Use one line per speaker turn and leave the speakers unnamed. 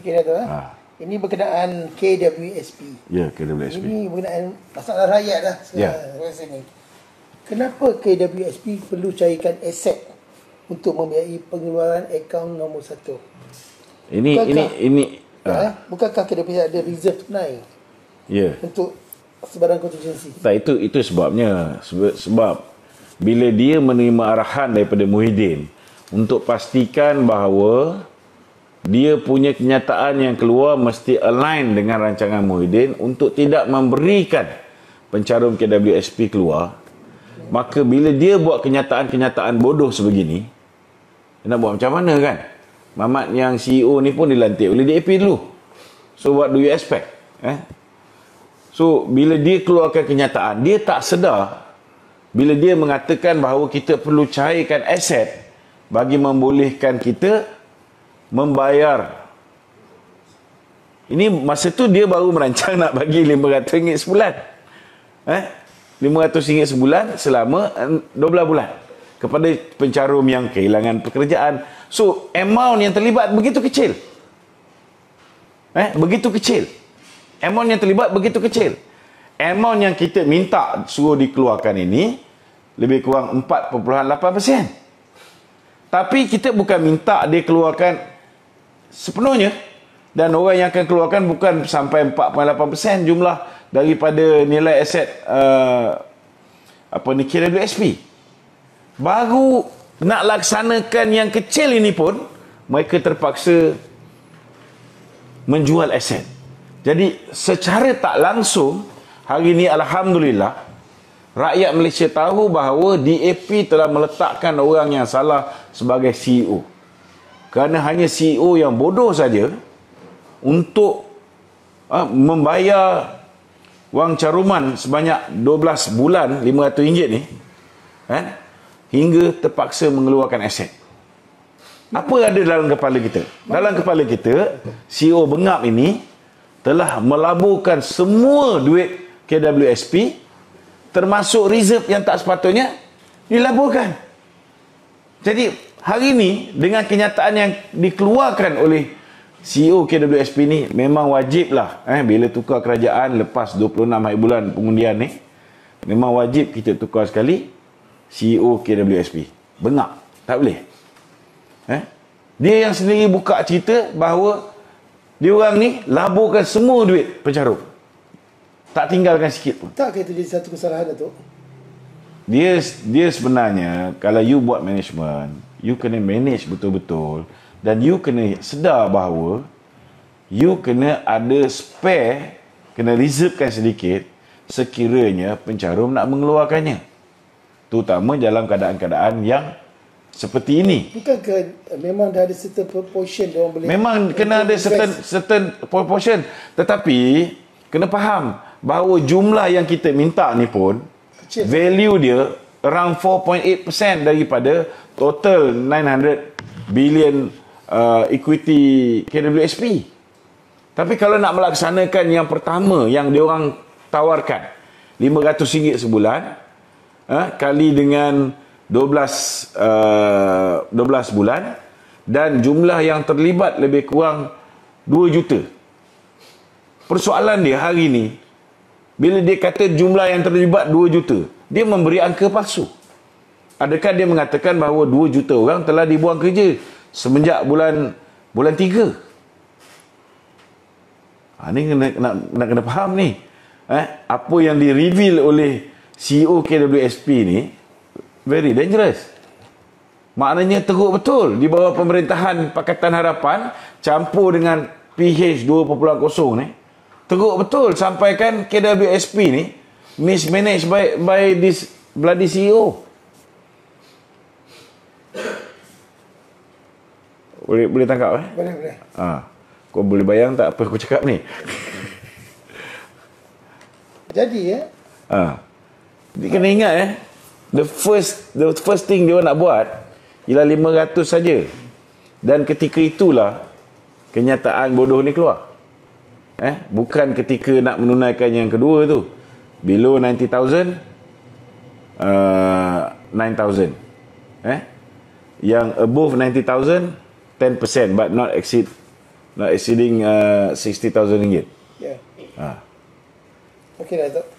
Okey tu eh. Ha. Ini berkenaan KWSP. Ya, KWSP. Ini berkenaan masalah rakyat lah. Ya. Ah, Sini. Kenapa KWSP perlu carikan aset untuk membiayai pengeluaran akaun nombor satu? Ini, bukankah, ini, ini. Ha. Eh, bukankah KWSP ada reserve tunai? Ya. Untuk sebarang kontingensi? Tak, itu, itu sebabnya. Sebab, sebab bila dia menerima arahan daripada Muhyiddin untuk pastikan bahawa dia punya kenyataan yang keluar mesti align dengan rancangan Muhyiddin untuk tidak memberikan pencarum KWSP keluar maka bila dia buat kenyataan-kenyataan bodoh sebegini nak buat macam mana kan Mamat yang CEO ni pun dilantik oleh DAP dulu so what do you expect eh? so bila dia keluarkan kenyataan dia tak sedar bila dia mengatakan bahawa kita perlu cairkan aset bagi membolehkan kita membayar ini masa tu dia baru merancang nak bagi RM500 sebulan eh? RM500 sebulan selama 12 eh, bulan kepada pencarum yang kehilangan pekerjaan so amount yang terlibat begitu kecil eh? begitu kecil amount yang terlibat begitu kecil amount yang kita minta suruh dikeluarkan ini lebih kurang 4.8% tapi kita bukan minta dia keluarkan sepenuhnya dan orang yang akan keluarkan bukan sampai 4.8% jumlah daripada nilai aset uh, apa ni kira KWSP baru nak laksanakan yang kecil ini pun mereka terpaksa menjual aset jadi secara tak langsung hari ini Alhamdulillah rakyat Malaysia tahu bahawa DAP telah meletakkan orang yang salah sebagai CEO kerana hanya CEO yang bodoh saja untuk ha, membayar wang caruman sebanyak 12 bulan RM500 ni eh, hingga terpaksa mengeluarkan aset apa ada dalam kepala kita dalam kepala kita CEO bengap ini telah melaburkan semua duit KWSP termasuk reserve yang tak sepatutnya dilaburkan jadi hari ini dengan kenyataan yang dikeluarkan oleh CEO KWSP ni memang wajib lah eh, bila tukar kerajaan lepas 26 hari bulan pengundian ni memang wajib kita tukar sekali CEO KWSP bengak tak boleh eh? dia yang sendiri buka cerita bahawa dia orang ni laburkan semua duit pencarum tak tinggalkan sikit pun tak itu jadi satu kesalahan tu dia dia sebenarnya kalau you buat management you kena manage betul-betul dan you kena sedar bahawa you kena ada spare kena reservekan sedikit sekiranya pencarum nak mengeluarkannya terutama dalam keadaan-keadaan yang seperti ini bukan ke memang dah ada certain proportion dia boleh memang kena ada certain certain proportion tetapi kena faham bahawa jumlah yang kita minta ni pun kecil. value dia around 4.8% daripada total 900 billion uh, equity KWSP. Tapi kalau nak melaksanakan yang pertama yang dia orang tawarkan RM500 sebulan eh, kali dengan 12 uh, 12 bulan dan jumlah yang terlibat lebih kurang 2 juta. Persoalan dia hari ini bila dia kata jumlah yang terlibat 2 juta, dia memberi angka palsu adakah dia mengatakan bahawa 2 juta orang telah dibuang kerja semenjak bulan bulan 3 ha, ni kena, nak, nak, nak kena faham ni eh, apa yang di reveal oleh CEO KWSP ni very dangerous maknanya teruk betul di bawah pemerintahan Pakatan Harapan campur dengan PH 2.0 ni teruk betul sampaikan KWSP ni mismanaged by, by this bloody CEO Boleh boleh tangkap eh? Boleh, boleh. Ha. Kau boleh bayang tak apa aku cakap ni? Jadi ya. Ha. Dia kena ingat eh. The first the first thing dia nak buat ialah 500 saja. Dan ketika itulah kenyataan bodoh ni keluar. Eh, bukan ketika nak menunaikan yang kedua tu. Below 90,000 uh, 9,000 Eh, yang above 90,000 10% but not exceed not exceeding uh, 60,000 ringgit. Yeah. Ha. Okay, Dato'.